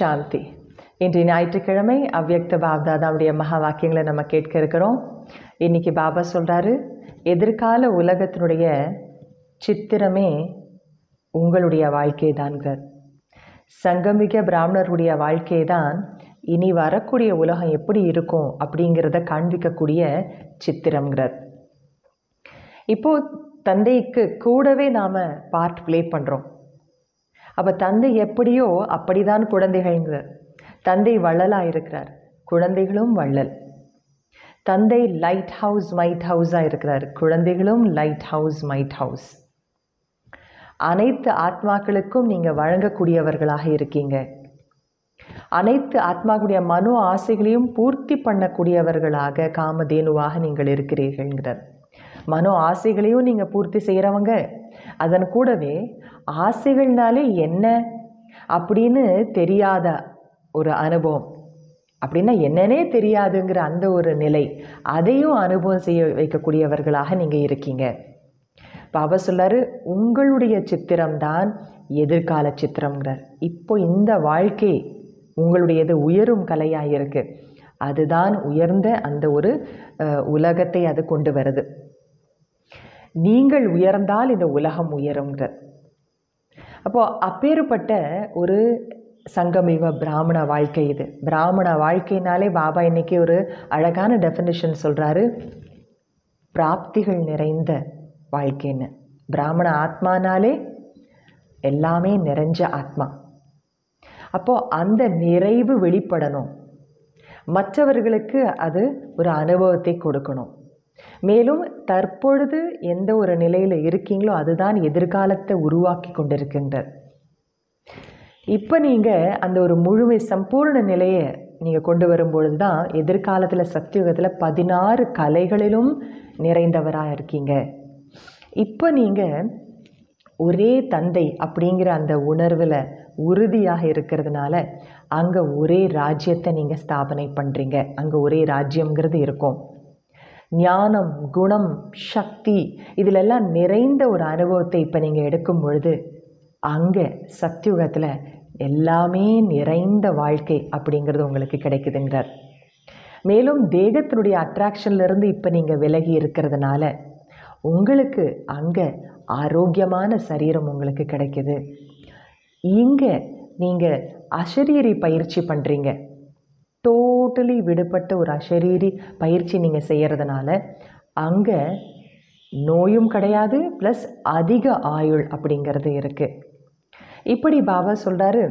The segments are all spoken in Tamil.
சாந்தி இன்றைய ஞாயிற்றுக்கிழமை அவ்வக்த பாப்தாதாவுடைய மகா வாக்கியங்களை நம்ம கேட்க இருக்கிறோம் இன்றைக்கி பாபா சொல்கிறாரு எதிர்கால உலகத்தினுடைய சித்திரமே உங்களுடைய வாழ்க்கை தான்கிறார் சங்கமிக பிராமணருடைய வாழ்க்கை தான் இனி வரக்கூடிய உலகம் எப்படி இருக்கும் அப்படிங்கிறத காண்பிக்கக்கூடிய சித்திரங்கிறார் இப்போது தந்தைக்கு கூடவே நாம் பார்ட் ப்ளே பண்ணுறோம் அப்போ தந்தை எப்படியோ அப்படிதான் குழந்தைகள்ங்கிறார் தந்தை வள்ளலாக இருக்கிறார் குழந்தைகளும் வள்ளல் தந்தை லைட் ஹவுஸ் மைட் ஹவுஸாக இருக்கிறார் குழந்தைகளும் லைட் ஹவுஸ் மைட் ஹவுஸ் அனைத்து ஆத்மாக்களுக்கும் நீங்கள் வழங்கக்கூடியவர்களாக இருக்கீங்க அனைத்து ஆத்மாக்குடைய மனோ ஆசைகளையும் பூர்த்தி பண்ணக்கூடியவர்களாக காமதேனுவாக நீங்கள் இருக்கிறீர்கள்ங்கிறார் மனோ ஆசைகளையும் நீங்கள் பூர்த்தி செய்கிறவங்க அதன் கூடவே ஆசைகள்னாலே என்ன அப்படின்னு தெரியாத ஒரு அனுபவம் அப்படின்னா என்னன்னே தெரியாதுங்கிற அந்த ஒரு நிலை அதையும் அனுபவம் செய்ய வைக்கக்கூடியவர்களாக நீங்கள் இருக்கீங்க அவர் சொல்லார் உங்களுடைய சித்திரம்தான் எதிர்கால சித்திரங்கிறார் இப்போ இந்த வாழ்க்கை உங்களுடையது உயரும் கலையாக இருக்குது அதுதான் உயர்ந்த அந்த ஒரு உலகத்தை அது கொண்டு வருது நீங்கள் உயர்ந்தால் இந்த உலகம் உயருங்கிறார் அப்போது அப்பேறுபட்ட ஒரு சங்கமிவ பிராமண வாழ்க்கை இது பிராமண வாழ்க்கைனாலே பாபா இன்றைக்கி ஒரு அழகான டெஃபினிஷன் சொல்கிறாரு பிராப்திகள் நிறைந்த வாழ்க்கைன்னு பிராமண ஆத்மானாலே எல்லாமே நிறைஞ்ச ஆத்மா அப்போது அந்த நிறைவு வெளிப்படணும் மற்றவர்களுக்கு அது ஒரு அனுபவத்தை கொடுக்கணும் மேலும் தற்பொழுது எந்த ஒரு நிலையில் இருக்கீங்களோ அதுதான் எதிர்காலத்தை உருவாக்கி கொண்டிருக்கின்றது இப்போ நீங்கள் அந்த ஒரு முழுமை சம்பூர்ண நிலையை நீங்கள் கொண்டு வரும்பொழுது தான் எதிர்காலத்தில் சத்தியுகத்தில் பதினாறு கலைகளிலும் நிறைந்தவராக இருக்கீங்க இப்போ நீங்கள் ஒரே தந்தை அப்படிங்கிற அந்த உணர்வில் உறுதியாக இருக்கிறதுனால அங்கே ஒரே ராஜ்யத்தை நீங்கள் ஸ்தாபனை பண்ணுறீங்க அங்கே ஒரே ராஜ்யங்கிறது இருக்கும் ஞானம் குணம் சக்தி இதிலெல்லாம் நிறைந்த ஒரு அனுபவத்தை இப்போ நீங்கள் எடுக்கும் பொழுது அங்கே சத்தியுகத்தில் எல்லாமே நிறைந்த வாழ்க்கை அப்படிங்கிறது உங்களுக்கு கிடைக்குதுங்கிறார் மேலும் தேகத்தினுடைய அட்ராக்ஷன்லேருந்து இப்போ நீங்கள் விலகி இருக்கிறதுனால உங்களுக்கு அங்கே ஆரோக்கியமான சரீரம் உங்களுக்கு கிடைக்கிது இங்கே நீங்கள் அசரீரி பயிற்சி பண்ணுறீங்க டோட்டலி விடுபட்ட ஒரு அஷரீரி பயிற்சி நீங்கள் செய்கிறதுனால அங்கே நோயும் கிடையாது ப்ளஸ் அதிக ஆயுள் அப்படிங்கிறது இருக்குது இப்படி பாபா சொல்கிறாரு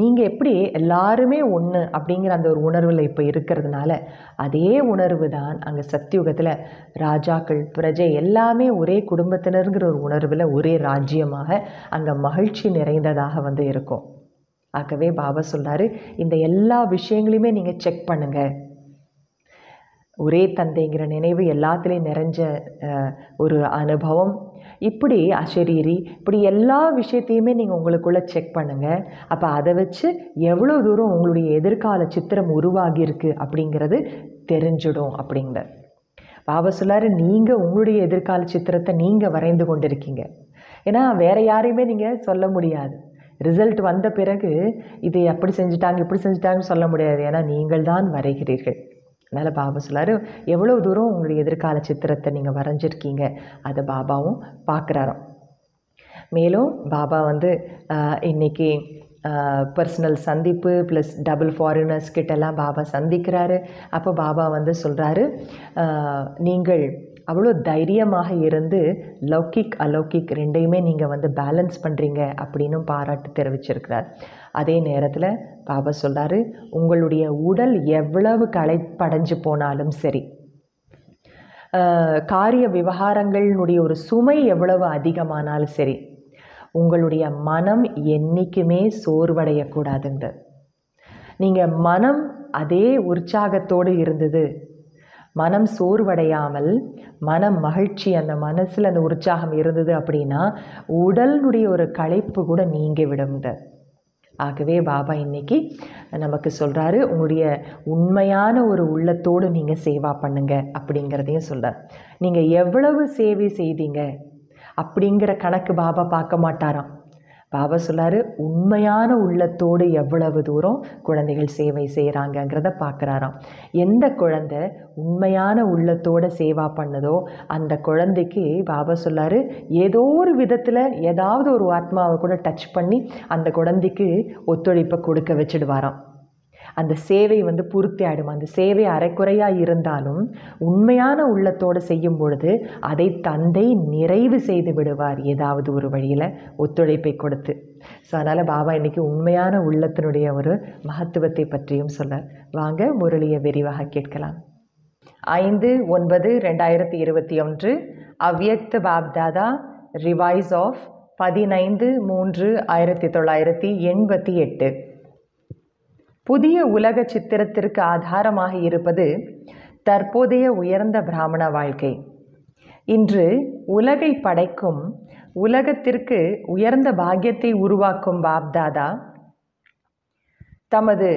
நீங்கள் எப்படி எல்லாருமே ஒன்று அப்படிங்கிற அந்த ஒரு உணர்வில் இப்போ இருக்கிறதுனால அதே உணர்வு தான் அங்கே சத்தியுகத்தில் ராஜாக்கள் பிரஜை எல்லாமே ஒரே குடும்பத்தினருங்கிற ஒரு உணர்வில் ஒரே ராஜ்யமாக அங்கே மகிழ்ச்சி நிறைந்ததாக வந்து இருக்கும் ஆகவே பாபா சொல்கிறாரு இந்த எல்லா விஷயங்களையுமே நீங்கள் செக் பண்ணுங்கள் ஒரே தந்தைங்கிற நினைவு எல்லாத்துலேயும் நிறைஞ்ச ஒரு அனுபவம் இப்படி அஷரீரி இப்படி எல்லா விஷயத்தையுமே நீங்கள் உங்களுக்குள்ளே செக் பண்ணுங்கள் அப்போ அதை வச்சு எவ்வளோ தூரம் உங்களுடைய எதிர்கால சித்திரம் உருவாகியிருக்கு அப்படிங்கிறது தெரிஞ்சிடும் அப்படிங்க பாபா சொல்லாரு நீங்கள் உங்களுடைய எதிர்கால சித்திரத்தை நீங்கள் வரைந்து கொண்டிருக்கீங்க ஏன்னா வேறு யாரையுமே நீங்கள் சொல்ல முடியாது ரிசல்ட் வந்த பிறகு இதை அப்படி செஞ்சுட்டாங்க இப்படி செஞ்சுட்டாங்கன்னு சொல்ல முடியாது ஏன்னா நீங்கள் தான் வரைகிறீர்கள் அதனால் பாபா சொல்லார் எவ்வளோ தூரம் உங்களுடைய எதிர்கால சித்திரத்தை நீங்கள் வரைஞ்சிருக்கீங்க அதை பாபாவும் பார்க்குறாரோ மேலும் பாபா வந்து இன்றைக்கி பர்சனல் சந்திப்பு ப்ளஸ் டபுள் ஃபாரினர்ஸ் கிட்டெல்லாம் பாபா சந்திக்கிறாரு அப்போ பாபா வந்து சொல்கிறாரு நீங்கள் அவ்வளோ தைரியமாக இருந்து லௌகிக் அலௌகிக் ரெண்டையுமே நீங்கள் வந்து பேலன்ஸ் பண்ணுறீங்க அப்படின்னும் பாராட்டு தெரிவிச்சிருக்கிறார் அதே நேரத்தில் பாபா சொல்கிறாரு உங்களுடைய உடல் எவ்வளவு களைப்படைஞ்சு போனாலும் சரி காரிய விவகாரங்களினுடைய ஒரு சுமை எவ்வளவு அதிகமானாலும் சரி உங்களுடைய மனம் என்றைக்குமே சோர்வடையக்கூடாதுங்க நீங்கள் மனம் அதே உற்சாகத்தோடு இருந்தது மனம் சோர்வடையாமல் மனம் மகிழ்ச்சி அந்த மனசில் அந்த உற்சாகம் இருந்தது அப்படின்னா உடலுடைய ஒரு களைப்பு கூட நீங்க விடுங்க ஆகவே பாபா இன்னைக்கு நமக்கு சொல்கிறாரு உங்களுடைய உண்மையான ஒரு உள்ளத்தோடு நீங்கள் சேவா பண்ணுங்க அப்படிங்கிறதையும் சொல்கிறார் நீங்கள் எவ்வளவு சேவை செய்தீங்க அப்படிங்கிற கணக்கு பாபா பார்க்க மாட்டாராம் பாபா சொல்லாரு உண்மையான உள்ளத்தோடு எவ்வளவு தூரம் குழந்தைகள் சேவை செய்கிறாங்கங்கிறத பார்க்குறாராம் எந்த குழந்தை உண்மையான உள்ளத்தோட சேவா பண்ணதோ அந்த குழந்தைக்கு பாபா சொல்லாரு ஏதோ ஒரு விதத்தில் ஏதாவது ஒரு ஆத்மாவை கூட டச் பண்ணி அந்த குழந்தைக்கு ஒத்துழைப்பை கொடுக்க வச்சுடுவாராம் அந்த சேவை வந்து பூர்த்தி ஆகிடும் அந்த சேவை அரைக்குறையாக இருந்தாலும் உண்மையான உள்ளத்தோடு செய்யும் பொழுது அதை தந்தை நிறைவு செய்து விடுவார் ஏதாவது ஒரு வழியில் ஒத்துழைப்பை கொடுத்து ஸோ அதனால் பாபா இன்றைக்கி உண்மையான உள்ளத்தினுடைய ஒரு மகத்துவத்தை பற்றியும் சொல்ல வாங்க முரளியை விரிவாக கேட்கலாம் ஐந்து ஒன்பது ரெண்டாயிரத்தி இருபத்தி ஒன்று அவ்வியக்த பாப்தாதா ரிவைஸ் ஆஃப் பதினைந்து மூன்று ஆயிரத்தி தொள்ளாயிரத்தி எண்பத்தி எட்டு புதிய உலக சித்திரத்திற்கு ஆதாரமாக இருப்பது தற்போதைய உயர்ந்த பிராமண வாழ்க்கை இன்று உலகை படைக்கும் உலகத்திற்கு உயர்ந்த பாக்கியத்தை உருவாக்கும் பாப்தாதா தமது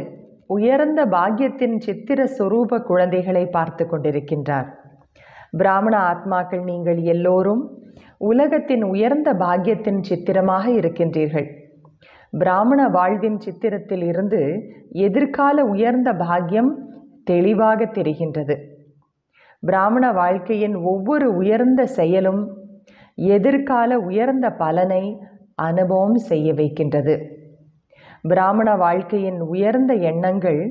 உயர்ந்த பாக்கியத்தின் சித்திர சுரூப குழந்தைகளை பார்த்து கொண்டிருக்கின்றார் பிராமண ஆத்மாக்கள் நீங்கள் எல்லோரும் உலகத்தின் உயர்ந்த பாக்கியத்தின் சித்திரமாக இருக்கின்றீர்கள் பிராமண வாழ்வின் சித்திரத்தில் இருந்து எதிர்கால உயர்ந்த பாக்கியம் தெளிவாக தெரிகின்றது பிராமண வாழ்க்கையின் ஒவ்வொரு உயர்ந்த செயலும் எதிர்கால உயர்ந்த பலனை அனுபவம் செய்ய வைக்கின்றது பிராமண வாழ்க்கையின் உயர்ந்த எண்ணங்கள்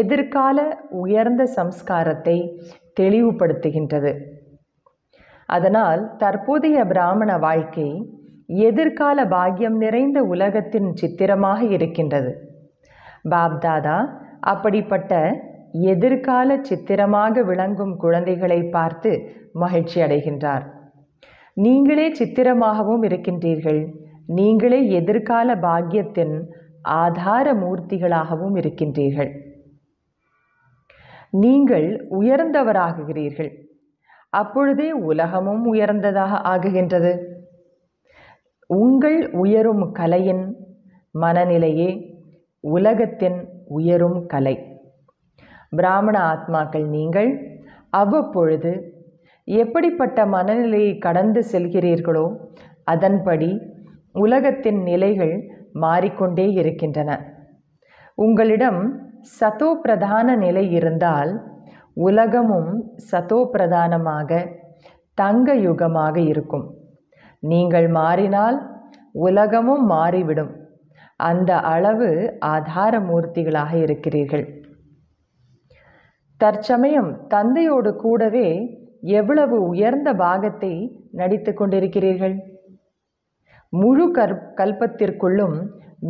எதிர்கால உயர்ந்த சம்ஸ்காரத்தை தெளிவுபடுத்துகின்றது அதனால் தற்போதைய பிராமண வாழ்க்கை எதிர்கால பாக்கியம் நிறைந்த உலகத்தின் சித்திரமாக இருக்கின்றது பாப்தாதா அப்படிப்பட்ட எதிர்கால சித்திரமாக விளங்கும் குழந்தைகளை பார்த்து மகிழ்ச்சி அடைகின்றார் நீங்களே சித்திரமாகவும் இருக்கின்றீர்கள் நீங்களே எதிர்கால பாக்கியத்தின் ஆதார மூர்த்திகளாகவும் இருக்கின்றீர்கள் நீங்கள் உயர்ந்தவராகுகிறீர்கள் அப்பொழுதே உலகமும் உயர்ந்ததாக ஆகுகின்றது உங்கள் உயரும் கலையின் மனநிலையே உலகத்தின் உயரும் கலை பிராமண ஆத்மாக்கள் நீங்கள் அவ்வப்பொழுது எப்படிப்பட்ட மனநிலையை கடந்து செல்கிறீர்களோ அதன்படி உலகத்தின் நிலைகள் மாறிக்கொண்டே இருக்கின்றன உங்களிடம் சதோ பிரதான நிலை இருந்தால் உலகமும் சதோ பிரதானமாக தங்க யுகமாக இருக்கும் நீங்கள் மாறினால் உலகமும் மாறிவிடும் அந்த அளவு ஆதார மூர்த்திகளாக இருக்கிறீர்கள் தற்சமயம் தந்தையோடு கூடவே எவ்வளவு உயர்ந்த பாகத்தை நடித்து கொண்டிருக்கிறீர்கள் முழு கற் கல்பத்திற்குள்ளும்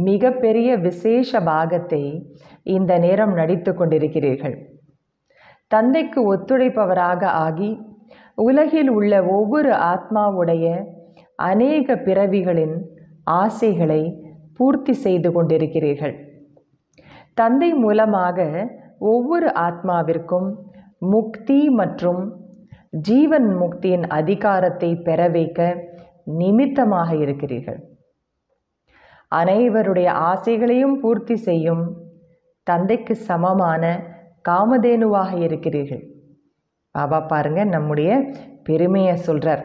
மிகப்பெரிய விசேஷ பாகத்தை இந்த நேரம் நடித்து கொண்டிருக்கிறீர்கள் தந்தைக்கு ஒத்துழைப்பவராக ஆகி உலகில் உள்ள ஒவ்வொரு ஆத்மாவுடைய அநேக பிறவிகளின் ஆசைகளை பூர்த்தி செய்து கொண்டிருக்கிறீர்கள் தந்தை மூலமாக ஒவ்வொரு ஆத்மாவிற்கும் முக்தி மற்றும் ஜீவன் முக்தியின் அதிகாரத்தை பெற வைக்க நிமித்தமாக இருக்கிறீர்கள் அனைவருடைய ஆசைகளையும் பூர்த்தி செய்யும் தந்தைக்கு சமமான காமதேனுவாக இருக்கிறீர்கள் பாபா பாருங்க நம்முடைய பெருமையை சொல்கிறார்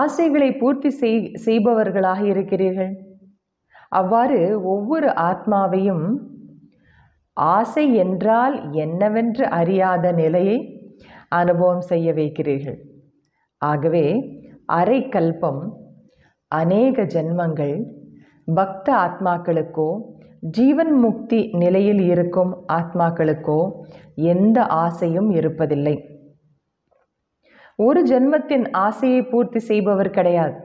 ஆசைகளை பூர்த்தி செய் செய்பவர்களாக இருக்கிறீர்கள் அவ்வாறு ஒவ்வொரு ஆத்மாவையும் ஆசை என்றால் என்னவென்று அறியாத நிலையை அனுபவம் செய்ய வைக்கிறீர்கள் ஆகவே அரை கல்பம் அநேக ஜென்மங்கள் பக்த ஆத்மாக்களுக்கோ ஜீவன் முக்தி நிலையில் இருக்கும் ஆத்மாக்களுக்கோ எந்த ஆசையும் இருப்பதில்லை ஒரு ஜென்மத்தின் ஆசையை பூர்த்தி செய்பவர் கிடையாது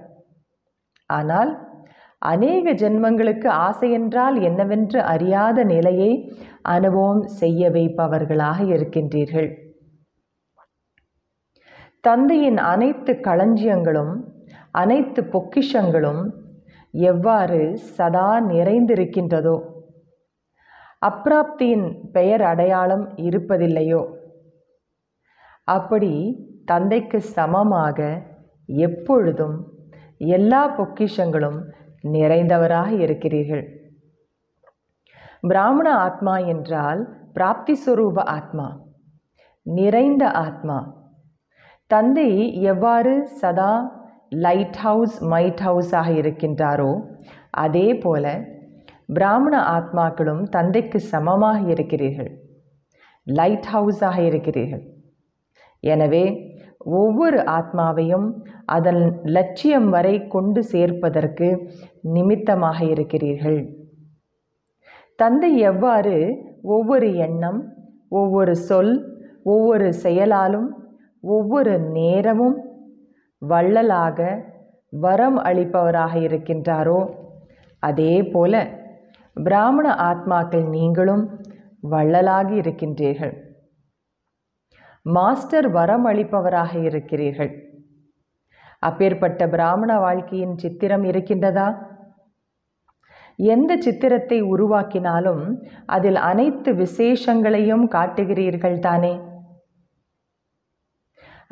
ஆனால் அநேக ஜென்மங்களுக்கு ஆசை என்றால் என்னவென்று அறியாத நிலையை அனுபவம் செய்ய வைப்பவர்களாக இருக்கின்றீர்கள் தந்தையின் அனைத்து களஞ்சியங்களும் அனைத்து பொக்கிஷங்களும் எவ்வாறு சதா நிறைந்திருக்கின்றதோ அப்பிராப்தியின் பெயர் அடையாளம் இருப்பதில்லையோ அப்படி தந்தைக்கு சமமாக எப்பொழுதும் எல்லா பொக்கிஷங்களும் நிறைந்தவராக இருக்கிறீர்கள் பிராமண ஆத்மா என்றால் பிராப்தி சுரூப ஆத்மா நிறைந்த ஆத்மா தந்தை எவ்வாறு சதா லைட் ஹவுஸ் மைட் ஹவுஸாக இருக்கின்றாரோ அதே போல பிராமண ஆத்மாக்களும் தந்தைக்கு சமமாக இருக்கிறீர்கள் லைட் ஹவுஸாக இருக்கிறீர்கள் எனவே ஒவ்வொரு ஆத்மாவையும் அதன் லட்சியம் வரை கொண்டு சேர்ப்பதற்கு நிமித்தமாக இருக்கிறீர்கள் தந்தை எவ்வாறு ஒவ்வொரு எண்ணம் ஒவ்வொரு சொல் ஒவ்வொரு செயலாலும் ஒவ்வொரு நேரமும் வள்ளலாக வரம் அளிப்பவராக இருக்கின்றாரோ அதே போல பிராமண ஆத்மாக்கள் நீங்களும் வள்ளலாகி இருக்கின்றீர்கள் மாஸ்டர் வரம் அளிப்பவராக இருக்கிறீர்கள் அப்பேற்பட்ட பிராமண வாழ்க்கையின் சித்திரம் இருக்கின்றதா எந்த சித்திரத்தை உருவாக்கினாலும் அதில் அனைத்து விசேஷங்களையும் காட்டுகிறீர்கள் தானே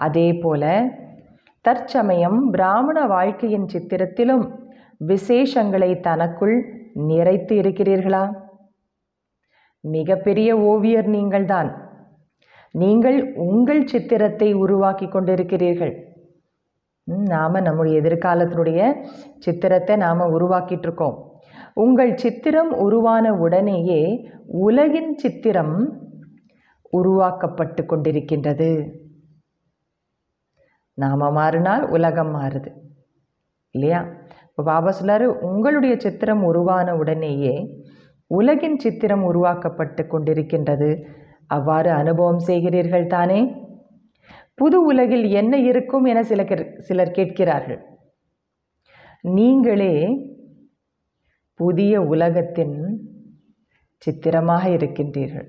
அதே போல தற்சமயம் பிராமண வாழ்க்கையின் சித்திரத்திலும் விசேஷங்களை தனக்குள் நிறைத்து இருக்கிறீர்களா மிகப்பெரிய ஓவியர் நீங்கள்தான் நீங்கள் உங்கள் சித்திரத்தை உருவாக்கி கொண்டிருக்கிறீர்கள் நாம் நம்முடைய எதிர்காலத்தினுடைய சித்திரத்தை நாம் உருவாக்கிட்டுருக்கோம் உங்கள் சித்திரம் உருவான உடனேயே உலகின் சித்திரம் உருவாக்கப்பட்டு கொண்டிருக்கின்றது நாம் மாறினால் உலகம் மாறுது இல்லையா இப்போ பாபா சொல்லார் உங்களுடைய சித்திரம் உருவான உடனேயே உலகின் சித்திரம் உருவாக்கப்பட்டு கொண்டிருக்கின்றது அவ்வாறு அனுபவம் செய்கிறீர்கள் தானே புது உலகில் என்ன இருக்கும் என சில சிலர் கேட்கிறார்கள் நீங்களே புதிய உலகத்தின் சித்திரமாக இருக்கின்றீர்கள்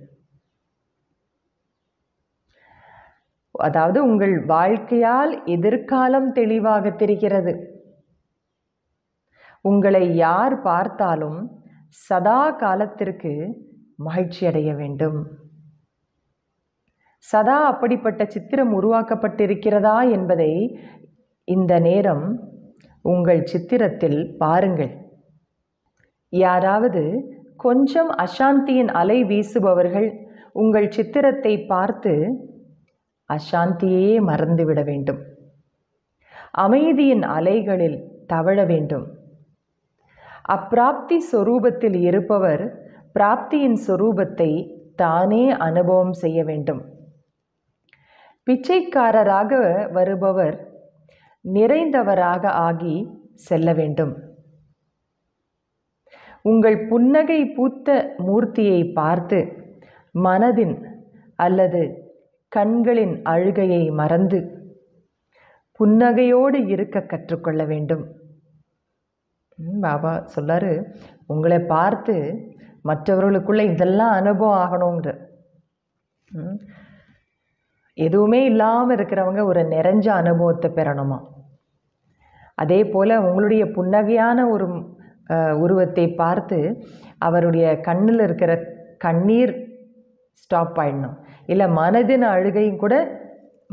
அதாவது உங்கள் வாழ்க்கையால் எதிர்காலம் தெளிவாக தெரிகிறது உங்களை யார் பார்த்தாலும் சதா காலத்திற்கு மகிழ்ச்சி அடைய வேண்டும் சதா அப்படிப்பட்ட சித்திரம் உருவாக்கப்பட்டிருக்கிறதா என்பதை இந்த நேரம் உங்கள் சித்திரத்தில் பாருங்கள் யாராவது கொஞ்சம் அசாந்தியின் அலை வீசுபவர்கள் உங்கள் சித்திரத்தை பார்த்து அசாந்தியையே மறந்துவிட வேண்டும் அமைதியின் அலைகளில் தவழ வேண்டும் அப்பிராப்தி சொரூபத்தில் இருப்பவர் பிராப்தியின் சொரூபத்தை தானே அனுபவம் செய்ய வேண்டும் பிச்சைக்காரராக வருபவர் நிறைந்தவராக ஆகி செல்ல வேண்டும் உங்கள் புன்னகை பூத்த மூர்த்தியை பார்த்து மனதின் அல்லது கண்களின் அழுகையை மறந்து புன்னகையோடு இருக்க கற்றுக்கொள்ள வேண்டும் பாபா சொல்லார் உங்களை பார்த்து மற்றவர்களுக்குள்ளே இதெல்லாம் அனுபவம் ஆகணுங்கிற எதுவுமே இல்லாமல் இருக்கிறவங்க ஒரு நிறைஞ்ச அனுபவத்தை பெறணுமா அதே போல் உங்களுடைய புன்னகையான ஒரு உருவத்தை பார்த்து அவருடைய கண்ணில் இருக்கிற கண்ணீர் ஸ்டாப் ஆயிடணும் இல்லை மனதின் அழுகையும் கூட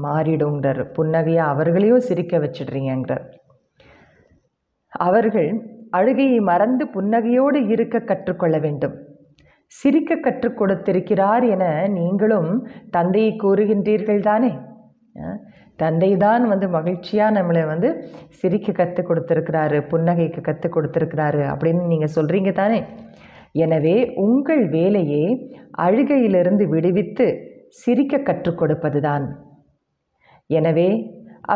மாறிடுங்கிறார் புன்னகையாக அவர்களையும் சிரிக்க வச்சிடுறீங்கிறார் அவர்கள் அழுகையை மறந்து புன்னகையோடு இருக்க கற்றுக்கொள்ள வேண்டும் சிரிக்க கற்றுக் கொடுத்திருக்கிறார் என நீங்களும் தந்தையை கூறுகின்றீர்கள் தானே தந்தை தான் வந்து மகிழ்ச்சியாக நம்மளை வந்து சிரிக்க கற்றுக் கொடுத்துருக்கிறாரு புன்னகைக்கு கற்றுக் கொடுத்துருக்கிறாரு அப்படின்னு நீங்கள் சொல்கிறீங்க தானே எனவே உங்கள் வேலையை அழுகையிலிருந்து விடுவித்து சிரிக்க கற்றுக் கொடுப்பது தான் எனவே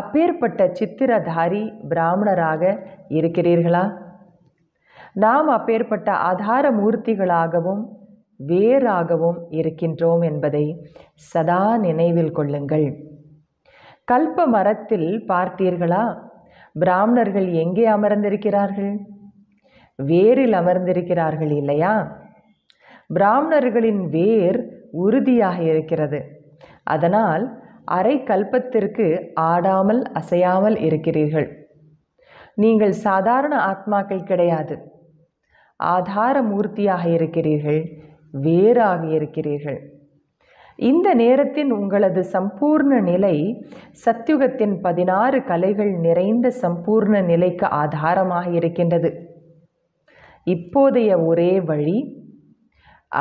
அப்பேற்பட்ட சித்திரதாரி பிராமணராக இருக்கிறீர்களா நாம் அப்பேற்பட்ட ஆதார மூர்த்திகளாகவும் வேறாகவும் இருக்கின்றோம் என்பதை சதா நினைவில் கொள்ளுங்கள் கல்ப மரத்தில் பார்த்தீர்களா பிராமணர்கள் எங்கே அமர்ந்திருக்கிறார்கள் வேரில் அமர்ந்திருக்கிறார்கள் இல்லையா பிராமணர்களின் வேர் உறுதியாக இருக்கிறது அதனால் அரை கல்பத்திற்கு ஆடாமல் அசையாமல் இருக்கிறீர்கள் நீங்கள் சாதாரண ஆத்மாக்கள் கிடையாது ஆதார மூர்த்தியாக இருக்கிறீர்கள் வேறாக இருக்கிறீர்கள் இந்த நேரத்தின் உங்களது சம்பூர்ண நிலை சத்யுகத்தின் பதினாறு கலைகள் நிறைந்த சம்பூர்ண நிலைக்கு ஆதாரமாக இருக்கின்றது இப்போதைய ஒரே வழி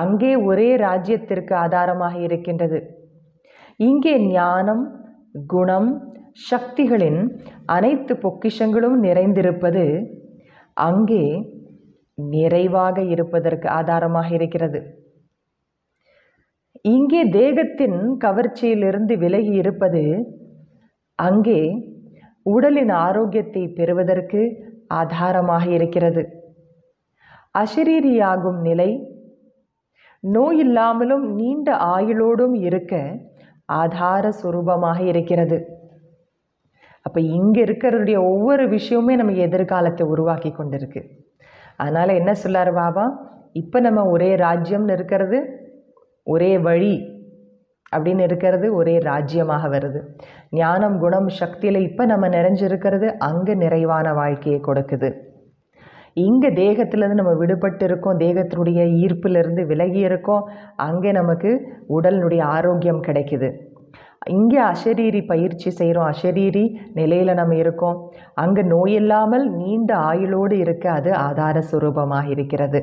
அங்கே ஒரே ராஜ்யத்திற்கு ஆதாரமாக இருக்கின்றது இங்கே ஞானம் குணம் சக்திகளின் அனைத்து பொக்கிஷங்களும் நிறைந்திருப்பது அங்கே நிறைவாக இருப்பதற்கு ஆதாரமாக இருக்கிறது இங்கே தேகத்தின் கவர்ச்சியிலிருந்து விலகி இருப்பது அங்கே உடலின் ஆரோக்கியத்தை பெறுவதற்கு ஆதாரமாக இருக்கிறது அசரீரியாகும் நிலை நோய் இல்லாமலும் நீண்ட ஆயுளோடும் இருக்க ஆதார சுரூபமாக இருக்கிறது அப்போ இங்கே இருக்கிறதுடைய ஒவ்வொரு விஷயமுமே நம்ம எதிர்காலத்தை உருவாக்கி கொண்டிருக்கு அதனால் என்ன சொல்லார் பாபா இப்போ நம்ம ஒரே ராஜ்யம்னு இருக்கிறது ஒரே வழி அப்படின்னு இருக்கிறது ஒரே ராஜ்யமாக வருது ஞானம் குணம் சக்தியில் இப்போ நம்ம நிறைஞ்சிருக்கிறது அங்கே நிறைவான வாழ்க்கையை கொடுக்குது இங்கே தேகத்திலேருந்து நம்ம விடுபட்டு இருக்கோம் தேகத்தினுடைய ஈர்ப்பிலிருந்து விலகி இருக்கோம் அங்கே நமக்கு உடலினுடைய ஆரோக்கியம் கிடைக்குது இங்கே அஷரீரி பயிற்சி செய்கிறோம் அஷரீரி நிலையில் நம்ம இருக்கோம் அங்கே நோயில்லாமல் நீண்ட ஆயுளோடு இருக்க அது ஆதார சுரூபமாக இருக்கிறது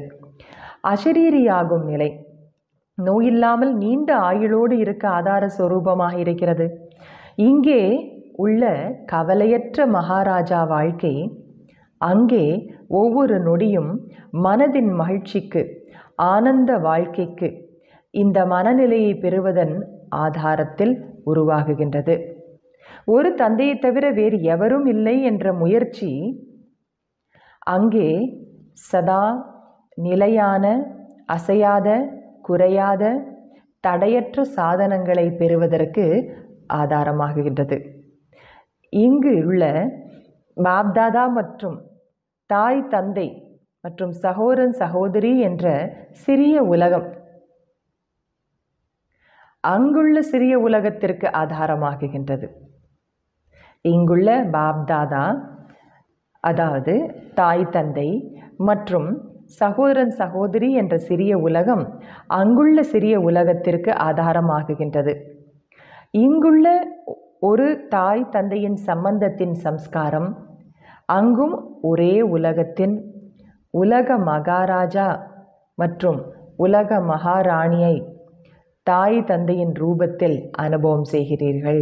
அஷரீரியாகும் நிலை நோயில்லாமல் நீண்ட ஆயுளோடு இருக்க ஆதார சுரூபமாக இருக்கிறது இங்கே உள்ள கவலையற்ற மகாராஜா வாழ்க்கை அங்கே ஒவ்வொரு நொடியும் மனதின் மகிழ்ச்சிக்கு ஆனந்த வாழ்க்கைக்கு இந்த மனநிலையை பெறுவதன் ஆதாரத்தில் உருவாகுகின்றது ஒரு தந்தையை தவிர வேறு எவரும் இல்லை என்ற முயற்சி அங்கே சதா நிலையான அசையாத குறையாத தடையற்ற சாதனங்களை பெறுவதற்கு ஆதாரமாகுகின்றது இங்கு உள்ள பாப்தாதா மற்றும் தாய் தந்தை மற்றும் சகோதரன் சகோதரி என்ற சிறிய உலகம் அங்குள்ள சிறிய உலகத்திற்கு ஆதாரமாகுகின்றது இங்குள்ள பாப்தாதா அதாவது தாய் தந்தை மற்றும் சகோதரன் சகோதரி என்ற சிறிய உலகம் அங்குள்ள சிறிய உலகத்திற்கு ஆதாரமாகுகின்றது இங்குள்ள ஒரு தாய் தந்தையின் சம்பந்தத்தின் சம்ஸ்காரம் அங்கும் ஒரே உலகத்தின் உலக மகாராஜா மற்றும் உலக மகாராணியை தாய் தந்தையின் ரூபத்தில் அனுபவம் செய்கிறீர்கள்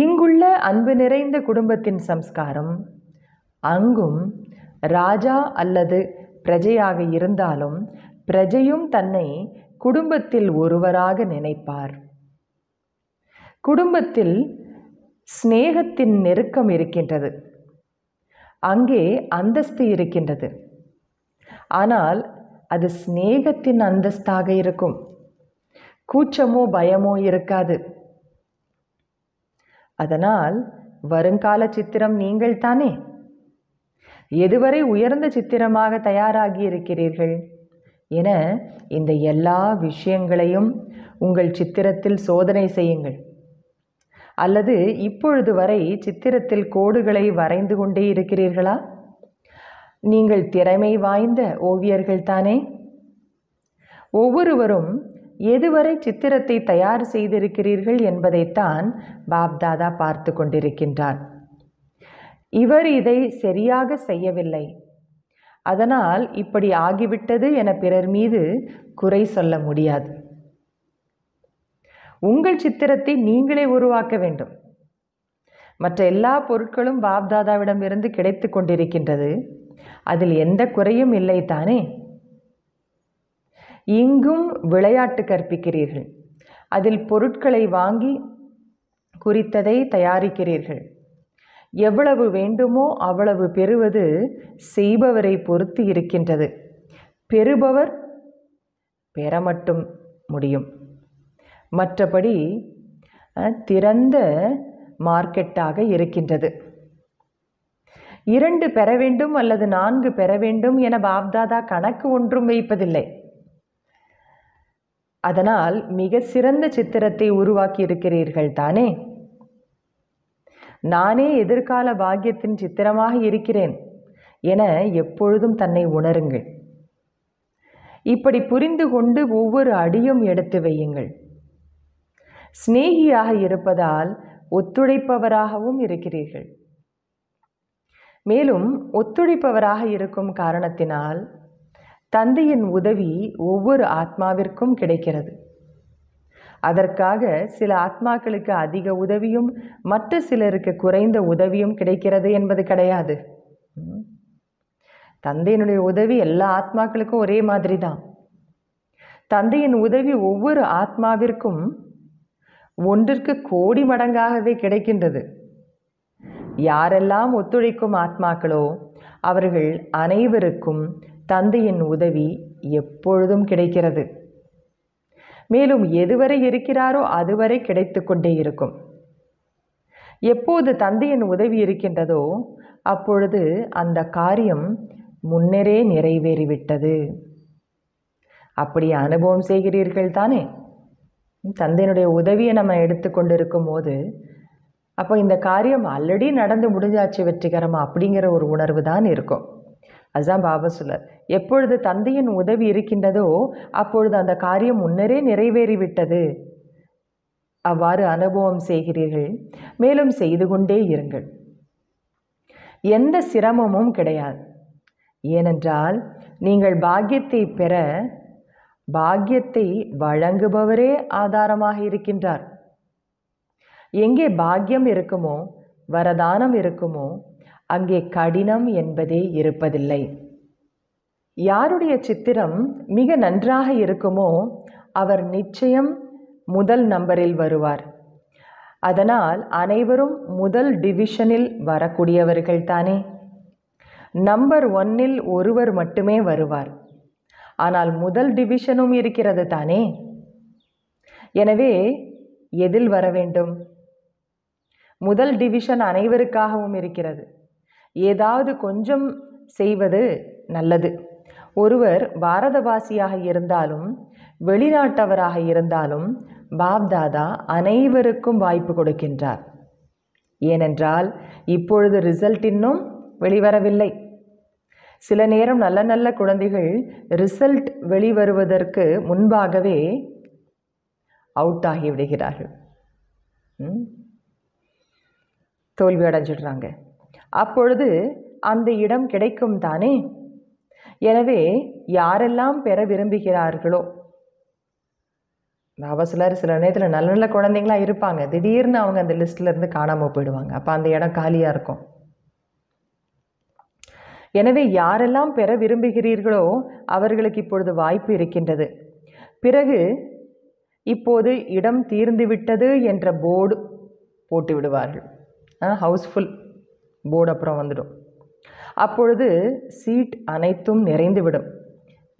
இங்குள்ள அன்பு நிறைந்த குடும்பத்தின் சம்ஸ்காரம் அங்கும் ராஜா அல்லது பிரஜையாக இருந்தாலும் பிரஜையும் தன்னை குடும்பத்தில் ஒருவராக நினைப்பார் குடும்பத்தில் சிநேகத்தின் நெருக்கம் இருக்கின்றது அங்கே அந்தஸ்து இருக்கின்றது ஆனால் அது சிநேகத்தின் அந்தஸ்தாக இருக்கும் கூச்சமோ பயமோ இருக்காது அதனால் வருங்கால சித்திரம் நீங்கள் தானே எதுவரை உயர்ந்த சித்திரமாக தயாராகி இருக்கிறீர்கள் என இந்த எல்லா விஷயங்களையும் உங்கள் சித்திரத்தில் சோதனை செய்யுங்கள் அல்லது இப்பொழுது வரை சித்திரத்தில் கோடுகளை வரைந்து கொண்டே இருக்கிறீர்களா நீங்கள் திறமை வாய்ந்த ஓவியர்கள் தானே ஒவ்வொருவரும் எதுவரை சித்திரத்தை தயார் செய்திருக்கிறீர்கள் என்பதைத்தான் பாப்தாதா பார்த்து கொண்டிருக்கின்றார் இவர் இதை சரியாக செய்யவில்லை அதனால் இப்படி ஆகிவிட்டது என பிறர் மீது குறை சொல்ல முடியாது உங்கள் சித்திரத்தை நீங்களே உருவாக்க வேண்டும் மற்ற எல்லா பொருட்களும் பாப்தாதாவிடமிருந்து கிடைத்து கொண்டிருக்கின்றது அதில் எந்த குறையும் இல்லை தானே இங்கும் விளையாட்டு கற்பிக்கிறீர்கள் அதில் பொருட்களை வாங்கி குறித்ததை தயாரிக்கிறீர்கள் எவ்வளவு வேண்டுமோ அவ்வளவு பெறுவது செய்பவரை பொறுத்து இருக்கின்றது பெறுபவர் பெற மட்டும் முடியும் மற்றபடி திறந்த மார்க்கெட்டாக இருக்கின்றது இரண்டு பெற வேண்டும் அல்லது நான்கு பெற வேண்டும் என பாப்தாதா கணக்கு ஒன்றும் வைப்பதில்லை அதனால் மிக சிறந்த சித்திரத்தை உருவாக்கி இருக்கிறீர்கள் தானே நானே எதிர்கால பாக்கியத்தின் சித்திரமாக இருக்கிறேன் என எப்பொழுதும் தன்னை உணருங்கள் இப்படி புரிந்து கொண்டு ஒவ்வொரு அடியும் எடுத்து வையுங்கள் சிநேகியாக இருப்பதால் ஒத்துழைப்பவராகவும் இருக்கிறீர்கள் மேலும் ஒத்துழைப்பவராக இருக்கும் காரணத்தினால் தந்தையின் உதவி ஒவ்வொரு ஆத்மாவிற்கும் கிடைக்கிறது அதற்காக சில ஆத்மாக்களுக்கு அதிக உதவியும் மற்ற சிலருக்கு குறைந்த உதவியும் கிடைக்கிறது என்பது கிடையாது தந்தையினுடைய உதவி எல்லா ஆத்மாக்களுக்கும் ஒரே மாதிரி தான் தந்தையின் உதவி ஒவ்வொரு ஆத்மாவிற்கும் ஒன்றிற்கு கோடி மடங்காகவே கிடைக்கின்றது யாரெல்லாம் ஒத்துழைக்கும் ஆத்மாக்களோ அவர்கள் அனைவருக்கும் தந்தையின் உதவி எப்பொழுதும் கிடைக்கிறது மேலும் எதுவரை இருக்கிறாரோ அதுவரை கிடைத்து கொண்டே இருக்கும் எப்போது தந்தையின் உதவி இருக்கின்றதோ அப்பொழுது அந்த காரியம் முன்னரே நிறைவேறிவிட்டது அப்படி அனுபவம் செய்கிறீர்கள் தானே தந்தையினுடைய உதவியை நம்ம எடுத்துக்கொண்டிருக்கும் போது அப்போ இந்த காரியம் ஆல்ரெடி நடந்து முடிஞ்சாச்சு வெற்றிகரமாக அப்படிங்கிற ஒரு உணர்வு தான் இருக்கும் அதுதான் பாபா சொல்லார் எப்பொழுது தந்தையின் உதவி இருக்கின்றதோ அப்பொழுது அந்த காரியம் முன்னரே நிறைவேறிவிட்டது அவ்வாறு அனுபவம் செய்கிறீர்கள் மேலும் செய்து கொண்டே இருங்கள் எந்த சிரமமும் கிடையாது ஏனென்றால் நீங்கள் பாக்கியத்தை பெற பாக்கியத்தை வழங்குபவரே ஆதாரமாக இருக்கின்றார் எங்கே பாக்கியம் இருக்குமோ வரதானம் இருக்குமோ அங்கே கடினம் என்பதே இருப்பதில்லை யாருடைய சித்திரம் மிக நன்றாக இருக்குமோ அவர் நிச்சயம் முதல் நம்பரில் வருவார் அதனால் அனைவரும் முதல் டிவிஷனில் வரக்கூடியவர்கள் தானே நம்பர் ஒன்னில் ஒருவர் மட்டுமே வருவார் ஆனால் முதல் டிவிஷனும் இருக்கிறது தானே எனவே எதில் வர வேண்டும் முதல் டிவிஷன் அனைவருக்காகவும் இருக்கிறது ஏதாவது கொஞ்சம் செய்வது நல்லது ஒருவர் பாரதவாசியாக இருந்தாலும் வெளிநாட்டவராக இருந்தாலும் பாப்தாதா அனைவருக்கும் வாய்ப்பு கொடுக்கின்றார் ஏனென்றால் இப்பொழுது ரிசல்ட் இன்னும் வெளிவரவில்லை சில நேரம் நல்ல நல்ல குழந்தைகள் ரிசல்ட் வெளிவருவதற்கு முன்பாகவே அவுட் ஆகிவிடுகிறார்கள் தோல்வி அடைஞ்சிடுறாங்க அப்பொழுது அந்த இடம் கிடைக்கும் தானே எனவே யாரெல்லாம் பெற விரும்புகிறார்களோ அவ சிலர் சில நேரத்தில் நல்ல நல்ல குழந்தைங்களா இருப்பாங்க திடீர்னு அவங்க அந்த லிஸ்ட்லேருந்து காணாமல் போயிடுவாங்க அப்போ அந்த இடம் காலியாக இருக்கும் எனவே யாரெல்லாம் பெற விரும்புகிறீர்களோ அவர்களுக்கு இப்பொழுது வாய்ப்பு இருக்கின்றது பிறகு இப்போது இடம் தீர்ந்து விட்டது என்ற போர்டு போட்டு விடுவார்கள் ஹவுஸ்ஃபுல் போர்டு அப்புறம் வந்துடும் அப்பொழுது சீட் அனைத்தும் நிறைந்துவிடும்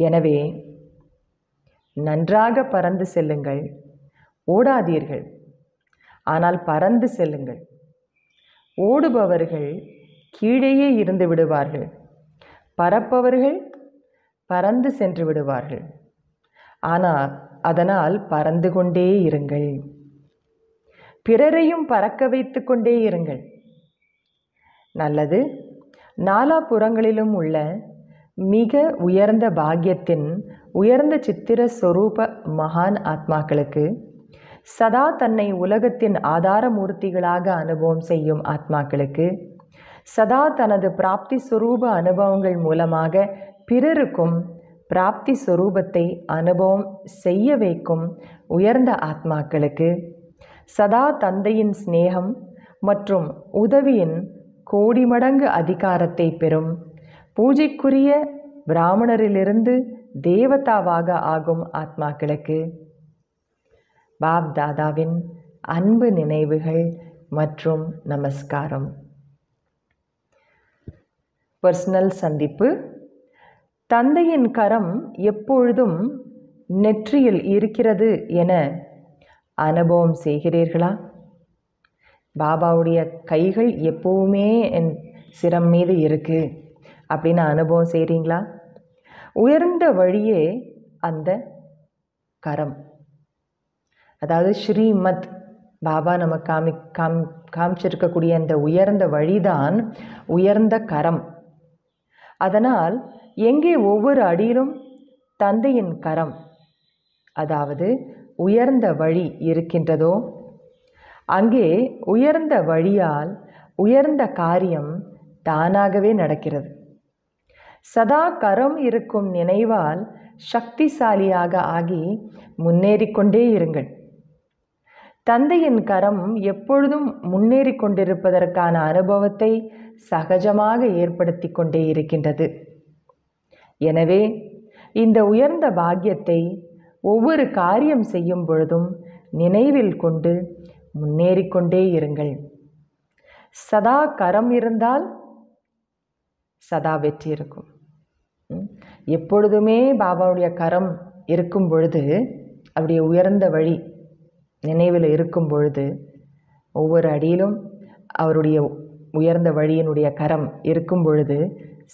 எனவே நன்றாக பறந்து செல்லுங்கள் ஓடாதீர்கள் ஆனால் பறந்து செல்லுங்கள் ஓடுபவர்கள் கீழேயே இருந்து விடுவார்கள் பறப்பவர்கள் பறந்து சென்று விடுவார்கள் ஆனால் அதனால் பறந்து கொண்டே இருங்கள் பிறரையும் பறக்க வைத்து கொண்டே இருங்கள் நல்லது நாலாபுறங்களிலும் உள்ள மிக உயர்ந்த பாக்கியத்தின் உயர்ந்த சித்திர சொரூப மகான் ஆத்மாக்களுக்கு சதா தன்னை உலகத்தின் ஆதாரமூர்த்திகளாக அனுபவம் செய்யும் ஆத்மாக்களுக்கு சதா தனது பிராப்தி சுரூப அனுபவங்கள் மூலமாக பிறருக்கும் பிராப்தி சுரூபத்தை அனுபவம் செய்ய வைக்கும் உயர்ந்த ஆத்மாக்களுக்கு சதா தந்தையின் ஸ்நேகம் மற்றும் உதவியின் கோடி மடங்கு அதிகாரத்தை பெறும் பூஜைக்குரிய பிராமணரிலிருந்து தேவதாவாக ஆகும் ஆத்மாக்களுக்கு பாப் தாதாவின் அன்பு நினைவுகள் மற்றும் நமஸ்காரம் பர்சனல் சந்திப்பு தந்தையின் கரம் எப்பொழுதும் நெற்றியில் இருக்கிறது என அனுபவம் செய்கிறீர்களா பாபாவுடைய கைகள் எப்போவுமே என் சிரம் மீது இருக்குது அப்படின்னு அனுபவம் செய்கிறீங்களா உயர்ந்த வழியே அந்த கரம் அதாவது ஸ்ரீமத் பாபா நம்ம காமி காம் காமிச்சிருக்கக்கூடிய அந்த உயர்ந்த வழிதான் உயர்ந்த கரம் அதனால் எங்கே ஒவ்வொரு அடியிலும் தந்தையின் கரம் அதாவது உயர்ந்த வழி இருக்கின்றதோ அங்கே உயர்ந்த வழியால் உயர்ந்த காரியம் தானாகவே நடக்கிறது சதா கரம் இருக்கும் நினைவால் சக்திசாலியாக ஆகி முன்னேறிக்கொண்டே இருங்கள் தந்தையின் கரம் எப்பொழுதும் முன்னேறி கொண்டிருப்பதற்கான அனுபவத்தை சகஜமாக ஏற்படுத்தி கொண்டே இருக்கின்றது எனவே இந்த உயர்ந்த பாக்கியத்தை ஒவ்வொரு காரியம் செய்யும் பொழுதும் நினைவில் கொண்டு முன்னேறிக்கொண்டே இருங்கள் சதா கரம் இருந்தால் சதா வெற்றி இருக்கும் எப்பொழுதுமே பாபாவுடைய கரம் இருக்கும் பொழுது அவருடைய உயர்ந்த வழி நினைவில் இருக்கும் பொழுது ஒவ்வொரு அடியிலும் அவருடைய உயர்ந்த வழியினுடைய கரம் இருக்கும் பொழுது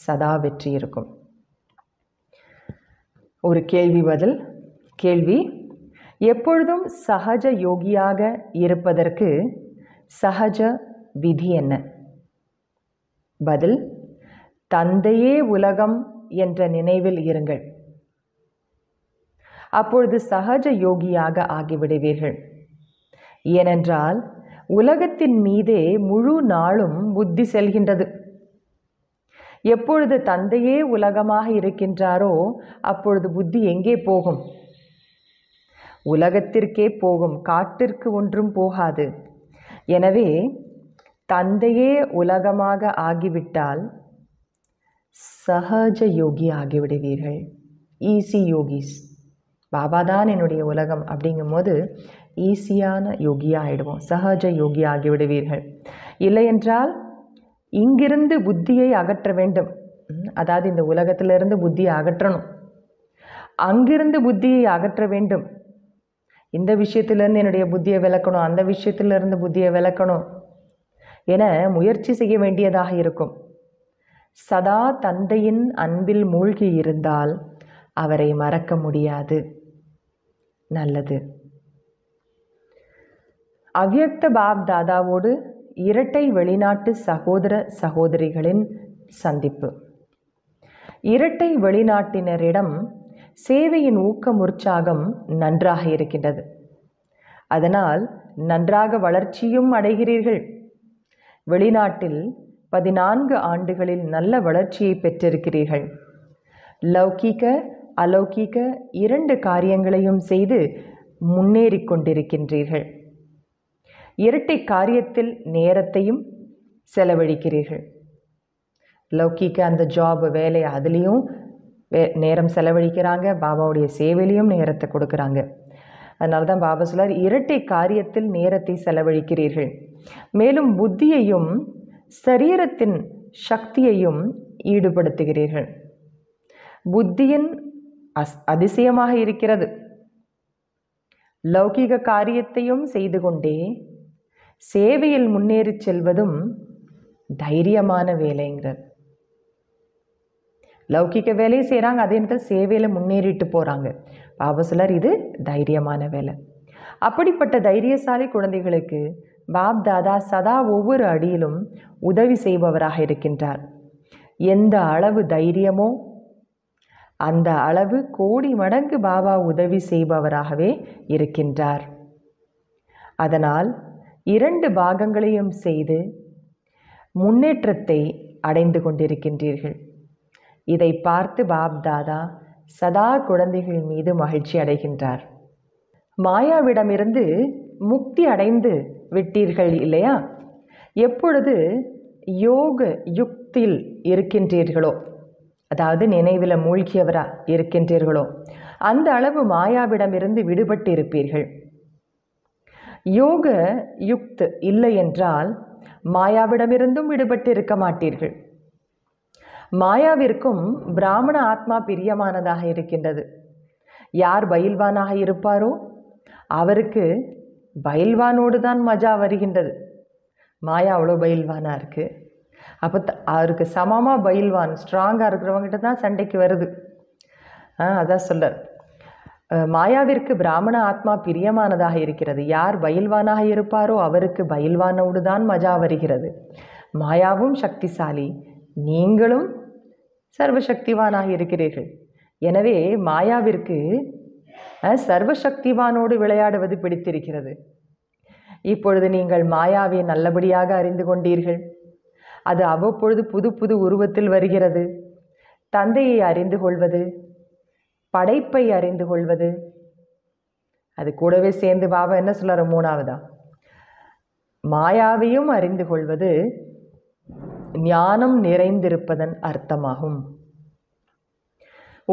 சதா வெற்றி இருக்கும் ஒரு கேள்வி பதில் கேள்வி எப்பொழுதும் சகஜ யோகியாக இருப்பதற்கு சகஜ விதி என்ன பதில் தந்தையே உலகம் என்ற நினைவில் இருங்கள் அப்பொழுது சகஜ யோகியாக ஆகிவிடுவீர்கள் ஏனென்றால் உலகத்தின் மீதே முழு நாளும் புத்தி செல்கின்றது எப்பொழுது தந்தையே உலகமாக இருக்கின்றாரோ அப்பொழுது புத்தி எங்கே போகும் உலகத்திற்கே போகும் காட்டிற்கு ஒன்றும் போகாது எனவே தந்தையே உலகமாக ஆகிவிட்டால் சகஜ யோகி ஆகிவிடுவீர்கள் ஈஸி யோகிஸ் பாபா தான் என்னுடைய உலகம் அப்படிங்கும் போது ஈஸியான யோகியாக ஆகிடுவோம் சகஜ யோகி ஆகிவிடுவீர்கள் இல்லையென்றால் இங்கிருந்து புத்தியை அகற்ற வேண்டும் அதாவது இந்த உலகத்திலிருந்து புத்தியை அகற்றணும் அங்கிருந்து புத்தியை அகற்ற வேண்டும் இந்த விஷயத்திலேருந்து என்னுடைய புத்தியை விளக்கணும் அந்த விஷயத்திலேருந்து புத்தியை விளக்கணும் என முயற்சி செய்ய வேண்டியதாக இருக்கும் சதா தந்தையின் அன்பில் மூழ்கி இருந்தால் அவரை மறக்க முடியாது நல்லது அவ்யக்த பாப் தாதாவோடு இரட்டை வெளிநாட்டு சகோதர சகோதரிகளின் சந்திப்பு இரட்டை வெளிநாட்டினரிடம் சேவையின் ஊக்கம் உற்சாகம் நன்றாக இருக்கின்றது அதனால் நன்றாக வளர்ச்சியும் அடைகிறீர்கள் வெளிநாட்டில் பதினான்கு ஆண்டுகளில் நல்ல வளர்ச்சியை பெற்றிருக்கிறீர்கள் லௌகீக அலௌகீக இரண்டு காரியங்களையும் செய்து முன்னேறி கொண்டிருக்கின்றீர்கள் இரட்டை காரியத்தில் நேரத்தையும் செலவழிக்கிறீர்கள் லௌகிக்க அந்த ஜாப் வேலை அதுலேயும் வே நேரம் செலவழிக்கிறாங்க பாபாவுடைய சேவையிலையும் நேரத்தை கொடுக்குறாங்க அதனால தான் பாபா சொல்லார் இரட்டை காரியத்தில் நேரத்தை செலவழிக்கிறீர்கள் மேலும் புத்தியையும் சரீரத்தின் சக்தியையும் ஈடுபடுத்துகிறீர்கள் புத்தியின் அஸ் அதிசயமாக இருக்கிறது லௌகிக காரியத்தையும் செய்து கொண்டே சேவையில் முன்னேறி செல்வதும் தைரியமான வேலைங்கிறது லௌகிக்க வேலையும் செய்கிறாங்க அதே நேரத்தில் சேவையில் முன்னேறிட்டு போகிறாங்க பாபா சொல்லார் இது தைரியமான வேலை அப்படிப்பட்ட தைரியசாலி குழந்தைகளுக்கு பாப் தாதா சதா ஒவ்வொரு அடியிலும் உதவி செய்பவராக இருக்கின்றார் எந்த அளவு தைரியமோ அந்த அளவு கோடி மடங்கு பாபா உதவி செய்பவராகவே இருக்கின்றார் அதனால் இரண்டு பாகங்களையும் செய்து முன்னேற்றத்தை அடைந்து கொண்டிருக்கின்றீர்கள் இதை பார்த்து பாப் தாதா சதா குழந்தைகள் மீது மகிழ்ச்சி அடைகின்றார் மாயாவிடமிருந்து முக்தி அடைந்து விட்டீர்கள் இல்லையா எப்பொழுது யோக யுக்தியில் இருக்கின்றீர்களோ அதாவது நினைவில் மூழ்கியவரா இருக்கின்றீர்களோ அந்த அளவு மாயாவிடமிருந்து விடுபட்டு இருப்பீர்கள் யோக யுக்த் இல்லை என்றால் மாயாவிடமிருந்தும் விடுபட்டு இருக்க மாட்டீர்கள் மாயாவிற்கும் பிராமண ஆத்மா பிரியமானதாக இருக்கின்றது யார் பயில்வானாக இருப்பாரோ அவருக்கு பயில்வானோடு தான் மஜா வருகின்றது மாயா அவ்வளோ பயில்வானாக இருக்குது அப்போ த அவருக்கு சமமாக பயில்வான் ஸ்ட்ராங்காக இருக்கிறவங்ககிட்ட தான் சண்டைக்கு வருது ஆ அதான் சொல்லர் மாயாவிற்கு பிராமண ஆத்மா பிரியமானதாக இருக்கிறது யார் பயில்வானாக இருப்பாரோ அவருக்கு பயில்வானோடு தான் மஜா வருகிறது மாயாவும் சக்திசாலி நீங்களும் சர்வசக்திவானாக இருக்கிறீர்கள் எனவே மாயாவிற்கு சர்வசக்திவானோடு விளையாடுவது பிடித்திருக்கிறது இப்பொழுது நீங்கள் மாயாவை நல்லபடியாக அறிந்து கொண்டீர்கள் அது அவ்வப்பொழுது புது புது உருவத்தில் வருகிறது தந்தையை அறிந்து கொள்வது படைப்பை அறிந்து கொள்வது அது கூடவே சேர்ந்து பாபா என்ன சொல்கிறார் மூணாவதா மாயாவையும் அறிந்து கொள்வது ஞானம் நிறைந்திருப்பதன் அர்த்தமாகும்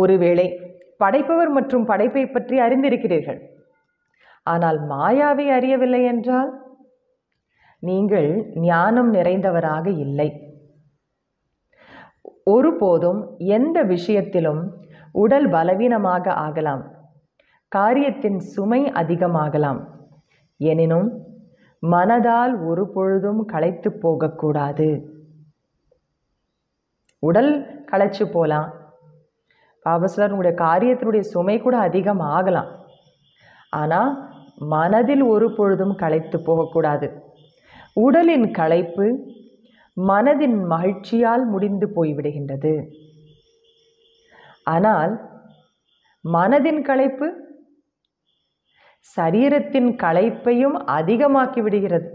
ஒருவேளை படைப்பவர் மற்றும் படைப்பை பற்றி அறிந்திருக்கிறீர்கள் ஆனால் மாயாவை அறியவில்லை என்றால் நீங்கள் ஞானம் நிறைந்தவராக இல்லை ஒருபோதும் எந்த விஷயத்திலும் உடல் பலவீனமாக ஆகலாம் காரியத்தின் சுமை அதிகமாகலாம் எனினும் மனதால் ஒரு பொழுதும் களைத்து போகக்கூடாது உடல் களைச்சி போகலாம் பாபசிலர் உங்களுடைய காரியத்தினுடைய சுமை கூட அதிகம் ஆகலாம் ஆனால் மனதில் ஒரு பொழுதும் களைத்து போகக்கூடாது உடலின் களைப்பு மனதின் மகிழ்ச்சியால் முடிந்து போய்விடுகின்றது ஆனால் மனதின் களைப்பு சரீரத்தின் களைப்பையும் அதிகமாக்கி விடுகிறது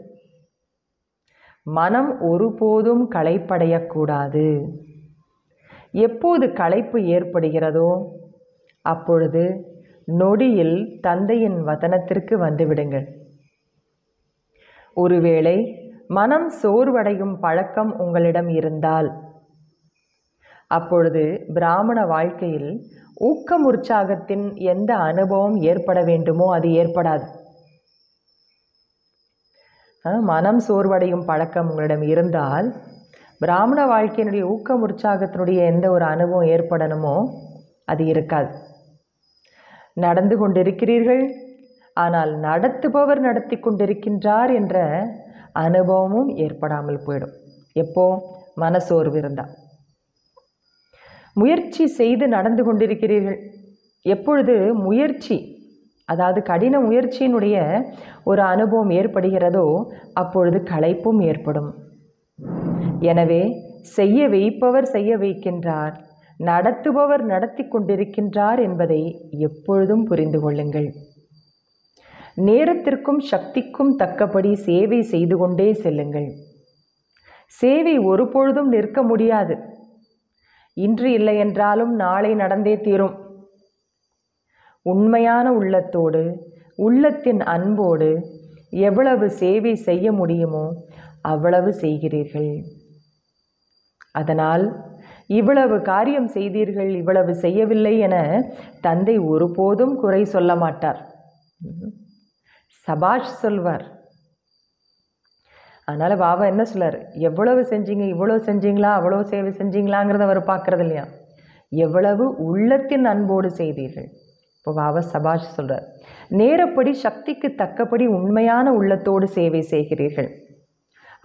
மனம் ஒருபோதும் களைப்படையக்கூடாது எப்போது களைப்பு ஏற்படுகிறதோ அப்பொழுது நொடியில் தந்தையின் வதனத்திற்கு வந்துவிடுங்கள் ஒருவேளை மனம் சோர்வடையும் பழக்கம் உங்களிடம் இருந்தால் அப்பொழுது பிராமண வாழ்க்கையில் ஊக்கம் உற்சாகத்தின் எந்த அனுபவம் ஏற்பட வேண்டுமோ அது ஏற்படாது மனம் சோர்வடையும் பழக்கம் உங்களிடம் இருந்தால் பிராமண வாழ்க்கையினுடைய ஊக்கம் உற்சாகத்தினுடைய எந்த ஒரு அனுபவம் ஏற்படணுமோ அது இருக்காது நடந்து கொண்டிருக்கிறீர்கள் ஆனால் நடத்துபவர் நடத்தி கொண்டிருக்கின்றார் என்ற அனுபவமும் ஏற்படாமல் போயிடும் எப்போ மனசோர்வு இருந்தால் முயற்சி செய்து நடந்து கொண்டிருக்கிறீர்கள் எப்பொழுது முயற்சி அதாவது கடின முயற்சியினுடைய ஒரு அனுபவம் ஏற்படுகிறதோ அப்பொழுது களைப்பும் ஏற்படும் எனவே செய்ய வைப்பவர் செய்ய வைக்கின்றார் நடத்துபவர் நடத்தி கொண்டிருக்கின்றார் என்பதை எப்பொழுதும் புரிந்து கொள்ளுங்கள் நேரத்திற்கும் சக்திக்கும் தக்கபடி சேவை செய்து கொண்டே செல்லுங்கள் சேவை ஒருபொழுதும் நிற்க முடியாது இன்று இல்லை என்றாலும் நாளை நடந்தே தீரும் உண்மையான உள்ளத்தோடு உள்ளத்தின் அன்போடு எவ்வளவு சேவை செய்ய முடியுமோ அவ்வளவு செய்கிறீர்கள் அதனால் இவ்வளவு காரியம் செய்தீர்கள் இவ்வளவு செய்யவில்லை என தந்தை ஒருபோதும் குறை சொல்ல மாட்டார் சபாஷ் சொல்வார் அதனால் பாபா என்ன சொல்லார் எவ்வளவு செஞ்சீங்க இவ்வளோ செஞ்சீங்களா அவ்வளோ சேவை செஞ்சீங்களாங்கிறத அவர் பார்க்குறது இல்லையா எவ்வளவு உள்ளத்தின் அன்போடு செய்தீர்கள் இப்போ பாபா சபாஷ் சொல்கிறார் நேரப்படி சக்திக்கு தக்கபடி உண்மையான உள்ளத்தோடு சேவை செய்கிறீர்கள்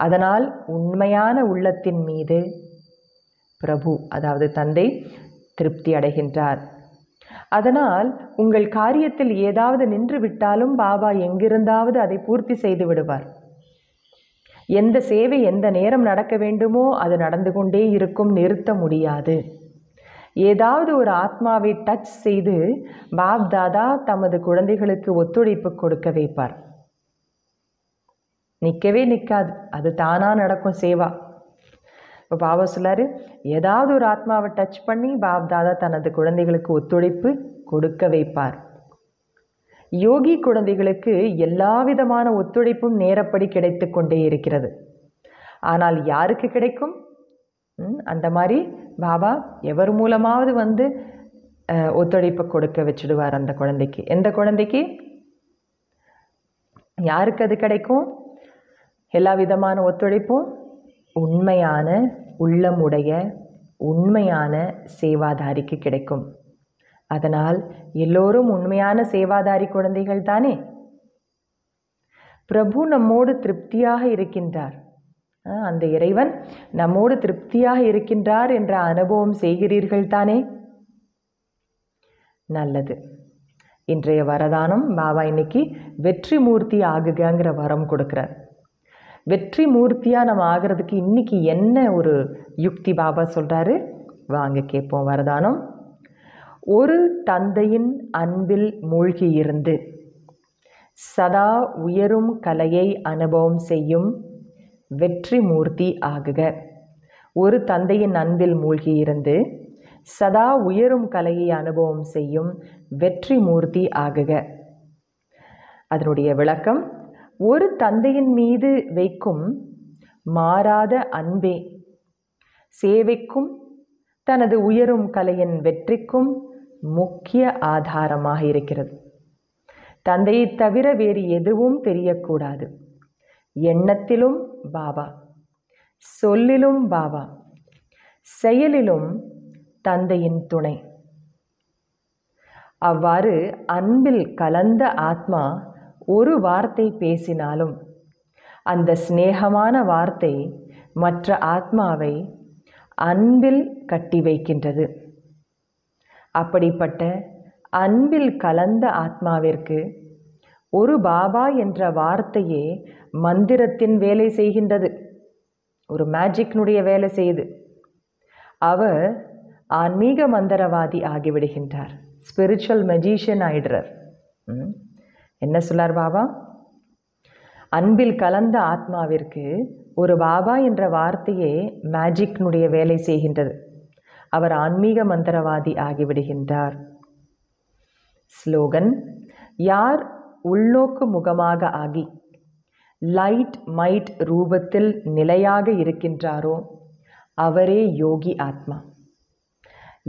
அதனால் உண்மையான உள்ளத்தின் மீது பிரபு அதாவது தந்தை திருப்தி அடைகின்றார் அதனால் உங்கள் காரியத்தில் ஏதாவது நின்று விட்டாலும் பாபா எங்கிருந்தாவது அதை பூர்த்தி செய்து விடுவார் எந்த சேவை எந்த நேரம் நடக்க வேண்டுமோ அது நடந்து கொண்டே இருக்கும் நிறுத்த முடியாது ஏதாவது ஒரு ஆத்மாவை டச் செய்து பாப் தாதா தமது குழந்தைகளுக்கு ஒத்துழைப்பு கொடுக்க வைப்பார் நிற்கவே நிற்காது அது தானாக நடக்கும் சேவா இப்போ பாபா சொல்லார் ஏதாவது ஒரு ஆத்மாவை டச் பண்ணி பாப் தாதா தனது குழந்தைகளுக்கு ஒத்துழைப்பு கொடுக்க வைப்பார் யோகி குழந்தைகளுக்கு எல்லா விதமான ஒத்துழைப்பும் நேரப்படி கிடைத்து கொண்டே இருக்கிறது ஆனால் யாருக்கு கிடைக்கும் அந்த மாதிரி பாபா எவர் மூலமாவது வந்து ஒத்துழைப்பை கொடுக்க வச்சுடுவார் அந்த குழந்தைக்கு எந்த குழந்தைக்கு யாருக்கு அது கிடைக்கும் எல்லா விதமான ஒத்துழைப்பும் உண்மையான உள்ளமுடைய உண்மையான சேவாதாரிக்கு கிடைக்கும் அதனால் எல்லோரும் உண்மையான சேவாதாரி குழந்தைகள் தானே பிரபு நம்மோடு திருப்தியாக இருக்கின்றார் அந்த இறைவன் நம்மோடு திருப்தியாக இருக்கின்றார் என்ற அனுபவம் செய்கிறீர்கள் தானே நல்லது இன்றைய வரதானம் பாபா இன்னைக்கு வெற்றி மூர்த்தி ஆகுகங்கிற வரம் கொடுக்குறார் வெற்றி மூர்த்தியாக நம்ம ஆகிறதுக்கு இன்றைக்கி என்ன ஒரு யுக்தி பாபா சொல்கிறாரு வாங்க கேட்போம் வரதானம் ஒரு தந்தையின் அன்பில் மூழ்கியிருந்து சதா உயரும் கலையை அனுபவம் செய்யும் வெற்றி மூர்த்தி ஆகுக ஒரு தந்தையின் அன்பில் மூழ்கியிருந்து சதா உயரும் கலையை அனுபவம் செய்யும் வெற்றி மூர்த்தி ஆகுக அதனுடைய விளக்கம் ஒரு தந்தையின் மீது வைக்கும் மாறாத அன்பே சேவைக்கும் தனது உயரும் கலையின் வெற்றிக்கும் முக்கிய ஆதாரமாக இருக்கிறது தந்தையை தவிர வேறு எதுவும் தெரியக்கூடாது எண்ணத்திலும் பாபா சொல்லிலும் பாபா செயலிலும் தந்தையின் துணை அவ்வாறு அன்பில் கலந்த ஆத்மா ஒரு வார்த்தை பேசினாலும் அந்த சிநேகமான வார்த்தை மற்ற ஆத்மாவை அன்பில் கட்டி வைக்கின்றது அப்படிப்பட்ட அன்பில் கலந்த ஆத்மாவிற்கு ஒரு பாபா என்ற வார்த்தையே மந்திரத்தின் வேலை செய்கின்றது ஒரு மேஜிக்னுடைய வேலை செய்து அவர் ஆன்மீக மந்திரவாதி ஆகிவிடுகின்றார் ஸ்பிரிச்சுவல் மெஜிஷியன் ஆயிடுறார் என்ன சொல்லார் பாபா அன்பில் கலந்த ஆத்மாவிற்கு ஒரு பாபா என்ற வார்த்தையே மேஜிக்னுடைய வேலை செய்கின்றது அவர் ஆன்மீக மந்திரவாதி ஆகிவிடுகின்றார் ஸ்லோகன் யார் உள்நோக்கு முகமாக ஆகி லைட் மைட் ரூபத்தில் நிலையாக இருக்கின்றாரோ அவரே யோகி ஆத்மா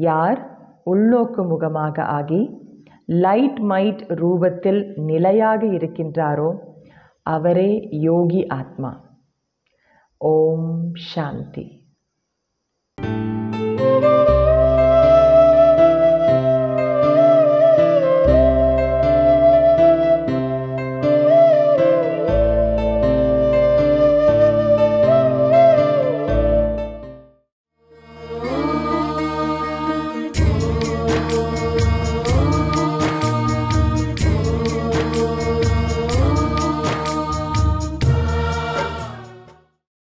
யார் உள்நோக்கு முகமாக ஆகி லைட் மைட் ரூபத்தில் நிலையாக இருக்கின்றாரோ அவரே யோகி ஆத்மா ஓம் சாந்தி